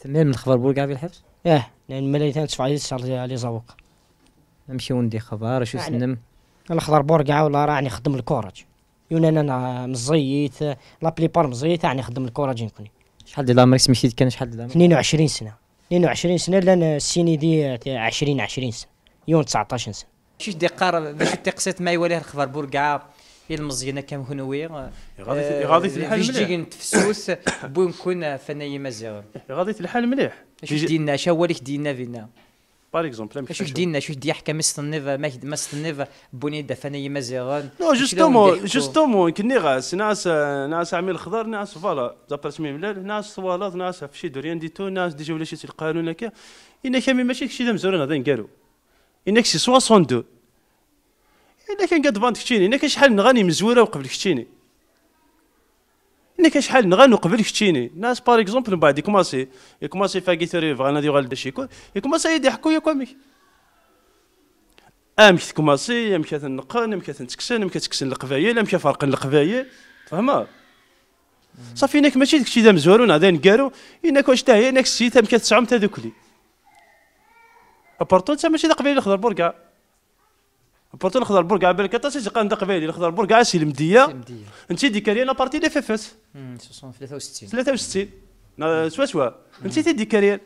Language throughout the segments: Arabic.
اثنين من خبر بول في الحبس اه لان ملايتان تشفع لي تشعر عليه زوق نمشي وندي خبر شو يعني سنم الخضر بور ولا راني يعني خدم الكوراج يونان انا مزيت لا بار مزيت راني يعني خدم الكوراج نكوني شحال ديال عمرك مشيت كان شحال ديال 22 سنه 22 سنه لان السيني دي 20 20 سنه يون 19 سنه شو دي قار باش تقصيت ما يوليه الخضر بور المزيانه كم هنوي آه، غادي غادي الحال مليح تيجي نتفسوس بو نكون فناي مازال غادي الحال مليح اش دينا اش هو اللي دينا فينا بار اكزومبل اش دينا اش دي حكا مستنيف ما مستنيف بوني دفناي مازال نو جوستومون جوستومون كني غاس ناس ناس عامل خضر ناس فوالا زابرسمي ملال ناس فوالا ناس فشي دوريان ديتو ناس ديجا ولا شي القانون هكا إنا كامل ماشي كشي مزورين غادي نقالو إنك سي 62 الا كان قد فانت كتيني الا كان شحال نغاني مزوره وقبل كتيني الا كان شحال نغاني وقبل كتيني ناس باغ اكزومبل من بعد يكماسي يكماسي فاكي ثوري فغانا دي غالدا شي كو يكماسي يضحكوا يا كوميك امك تكماسي امك تنقن امك تنتكسن امك تكسن القبايل امك فرقن القبايل فهمت صافي انك ماشي داكشي دا مزور ونعدا نكارو انك واش تاهي انك سيت امك تسعمت هذوك لي ابارتو انت ماشي دا قبيله الخضر بركا بورتو الخضربور كاع بالك حتى شي قنده قبيلي بورك كاع سي المديه انت ديكاري انا بارتي لي فيفس 63 63 سوا سوا انت تيديكاري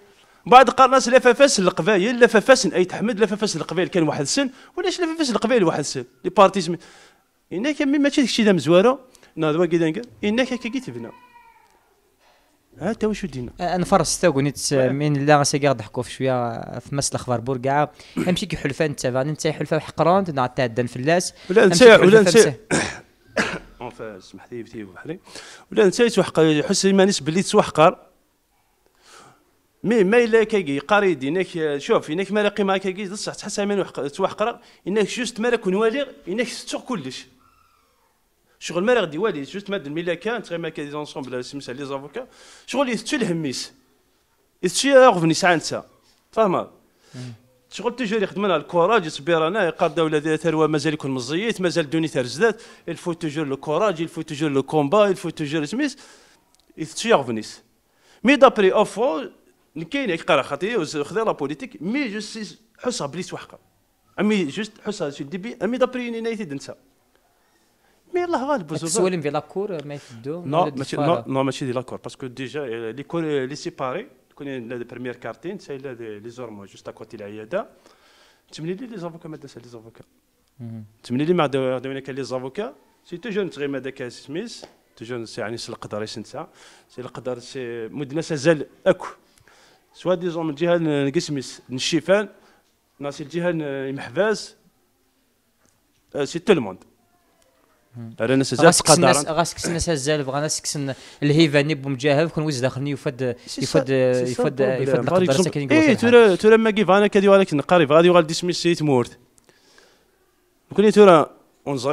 بعد قرنا الاف اف القبايل الاف اف اي تحمد الاف القبايل كان واحد السن ولاش لفافاس اف القبايل واحد السن لي بارتيزم هنا ماشي داكشي دا نا نادوا كي دنقل هنا كي تبنى انت واش دينا أه، انا فرس تا قلت أه، من لا سيغار ضحكوا في شويه أه، في مس الاخبار بورقعه امشي كي حلفان انت فان انت حلفه وحقران تاع تعدى الفلاس ولا انت ولا انت سمح لي بتي بحري ولا انت توحقر حس مانيش بلي توحقر مي ما الا كي قاري دينك شوف انك ما لاقي ما كيجي بصح تحس من توحقر انك جوست ما كون والغ انك تسوق كلش شغل ما راه غادي والي جوست ماد الملاكه كان غير ما كاين زونسومبل سميتها لي زافوكا شغل يستو الهميس يستو غفني ساعه فاهم شغل تجري خدمنا الكوراج يصبر انا يقاد ولا ثروه مازال يكون مزيت مازال دوني ترزدات الفو توجور لو كوراج الفو توجور لو كومبا الفو توجور سميس يتشيغ فنيس مي دابري اوفو كاين قرا خاطي خذا لا بوليتيك مي جو سي حسها بليس وحقه امي جوست حسها سي ديبي امي دابري يونايتد انت يلاه الله غالب تسولم في لاكور ما يفدو نو ماشي نو ماشي دي لاكور باسكو ديجا لي كور لي سيباري تكون لا دي بريمير كارتين تاع لا لي زورمو جوست كوتي العياده تمني لي لي زافوكا ما داس لي زافوكا تمني لي ما دوينا كان لي زافوكا سي تو جون تغي داك سميث تو جون يعني سي القدر يسنسا سي القدر سي مدنا سازال اكو سوا ديزون من جهه نقسمس نشيفان ناس الجهه المحفاز سي تو الموند رانا سزال قدر غاسك سنا سزال بغانا سكسن الهيفا نيب مجاهل كون ويز داخلني يفد يفد يفد يفد القدر ساكن يقول اي تورا تورا ما كيف انا كادي ولكن قريب غادي يغال ديسمي سيت مورت كوني تورا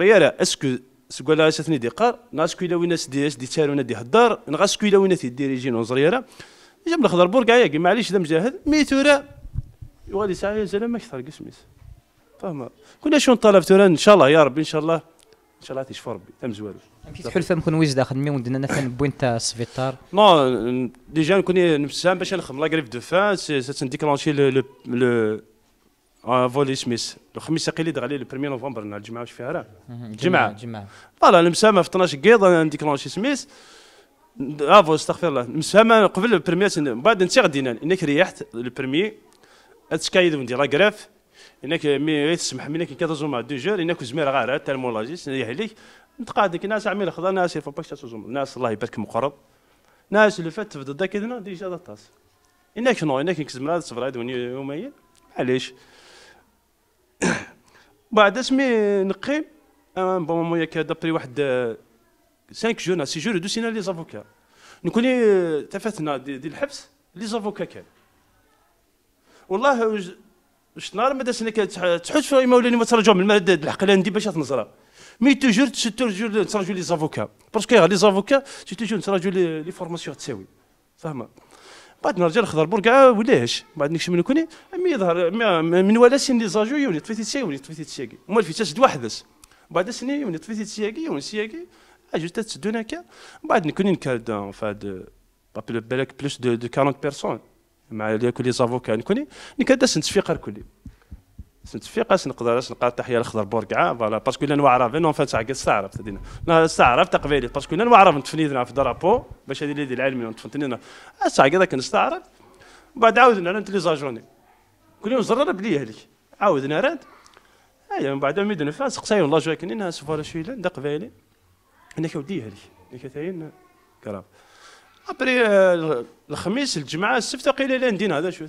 لا اسكو سكو لا ساتني دي قار ناسكو الى وين دي اس دي وين دي هدار نغاسكو الى وين ونزريا لا جاب الخضر برك عياك معليش ذا مجاهد مي تورا يغادي ساعه زلمه ما اكثر قسميس فهمت كنا شو طلبت ان شاء الله يا ربي ان شاء الله ان شاء الله تيشفى ربي حتى مزوالو مشيت حلفه مكون وجد خدمي ودنا انا بوين تاع السبيطار نو ديجا نكون نفسها باش نخدم لا غريف دو فان ساتنديكلانشي لو لو فولي سميس الخميس ساقيلي دغالي لو بريمي نوفمبر الجمعه واش فيها راه الجمعه الجمعه فوالا المسامه في 12 كيض ديكلونشي سميس افو استغفر الله المسامه قبل البرميات من بعد نتي غدينا انك ريحت البرمي اتسكايد وندير لا انك مي تسمح منك كتزوم دو جور انك زمير غار حتى المولاجيس يهليك نتقادك ناس عميل خضر ناس يفو باش تزوم ناس الله يبارك مقرض ناس اللي فات داك هنا ديجا طاس انك نو انك كزمر هذا صفرايد يومين معليش بعد اسمي نقي بون مويا دابري واحد 5 جور سي جور دو سينا لي زافوكا نكوني تفاتنا دي, دي الحبس لي زافوكا كان والله باش نهار ما دارت تحوس في مولاني ما ترجعوا من المال دي باش تنزرى مي توجور توجور تراجعوا لي زافوكا باسكو لي زافوكا سي توجور تراجعوا لي فورماسيون تساوي فاهمه بعد نرجع نخضر بور آه، ولاش بعد نكشف من كوني مي يظهر من ولا سين لي زاجو يوني طفيتي تساوي طفيتي تساقي هما الفتاس وحدس بعد سني يوني طفيتي تساقي يوني سياكي اجو تسدونا كا بعد نكوني نكاد آه، فهاد بالك بلوس دو 40 بيرسون مع ليكو لي زافوكا نكوني نكدا سنتفيقر كلي سنتفيقا سنقدر نقرا تحيه لخضر بورقعه فوالا باسكو الا نعرف انا فات كاع تدينا دينا استعرف تقبيلي باسكو الا نعرف نتفني في درابو باش هذه اللي ديال العالمي انا ساعه كذا كنستعرف بعد عاودنا انا تلي زاجوني كل يوم زرر بلي هذيك عاودنا رانت ايا من بعد ميدن فاس سقساي والله جاكني ناس فوالا شويه ندق فايلي انا كودي هذيك كثاين كراب ابري آه، الخميس الجمعه السبت قيل لي ندين هذا شو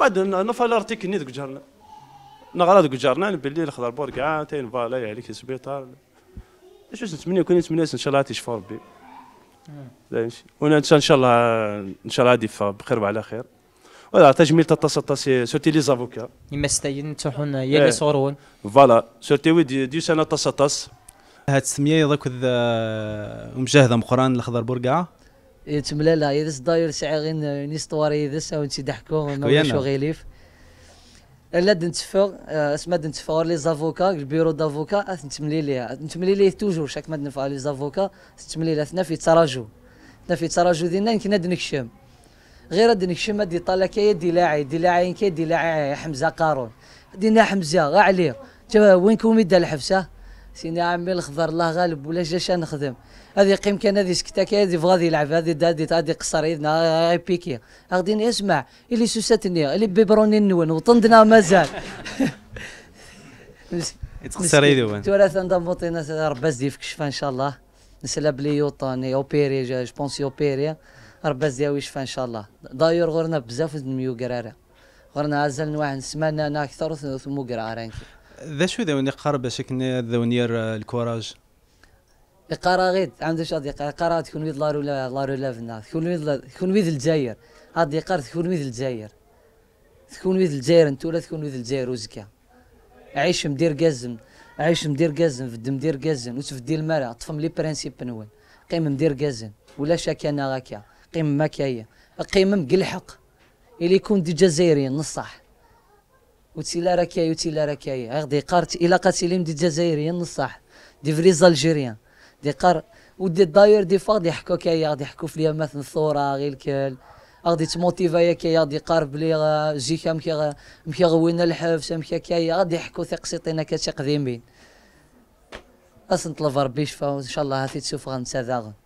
بعد نفال لارتيك ني ذوك جارنا نغرا دوك جارنا بالليل الخضر بور كاع تاين فالا عليك السبيطار شو نتمنى كون نتمنى ان شاء الله تشفى ربي آه. وانا ان شاء الله ان شاء الله ديفا بخير وعلى خير ولا تجميل تطاس تطاسي سورتي لي زافوكا يما ستاين تحون يا إيه. لي صورون فوالا سورتي وي دي سنه تطاس تطاس هاد السميه يضاك آه، مجاهده مقران الخضر بورقعه يتملا لا يدس داير ساعه غير ني يدس او انت ضحكو شو غيليف الا دنتفغ آه، اسما دنتفغ لي زافوكا البيرو دافوكا نتملي ليها نتملي ليه توجور شاك ما دنفع لي زافوكا تملي لها في تراجو ثنا في تراجو ديالنا يمكن نكشم غير هاد نكشم هاد طالع كايا دي لاعي دي لاعي كاي دي لاعي حمزه قارون دينا حمزه غا عليه وين كوميدا الحبسه سيني عمي الخضر الله غالب ولا جاش نخدم هذه قيم كان هذه سكتاك هذه بغى يلعب هذه هذه هذه قصر يدنا غي بيكي غادي نسمع اللي سوساتني اللي بيبروني نون وطندنا مازال يتقصر يدوان تراث بوطينا ربي يزيد في كشفه ان شاء الله نسلا بلي يوطاني اوبيري جو بونس اوبيري ربي زدي يشفى ان شاء الله داير غورنا بزاف نميو قراره غورنا عزلنا واحد سمانه انا اكثر ثم قراره ذا شو ذا قرب كنا ذا الكوراج قرا غيد عنده شاد قرا تكون ويد لارو لارو لا تكون ويد تكون ويد الجزائر هادي قر تكون ويد الجزائر تكون ويد الجزائر انت ولا تكون ويد الجزائر وزكا عيش مدير قزم عيش مدير قزم في الدم دير قزم دير المرا طفم لي برانسيب نول قيم مدير قزم ولا شاكا انا غاكا قيم ما كاية قيم مقلحق اللي يكون دي جزائريين نصح وتيلا راه كاي وتيلا راه كاي غادي قارت الى قاتلين دي الجزائريين نصح دي فريز الجيريان دي قار ودي داير دي فاضي يحكوا كاي غادي يحكوا فيا مثلا الثوره غير الكل غادي تموتيفايا كاي غادي يقارب لي جيكا كي مكي غوينا الحبس مكي كاي غادي يحكوا ثق سيطينا كتشي قديمين اصنت ربي يشفى وان شاء الله هاتي تشوف غنتساذاغن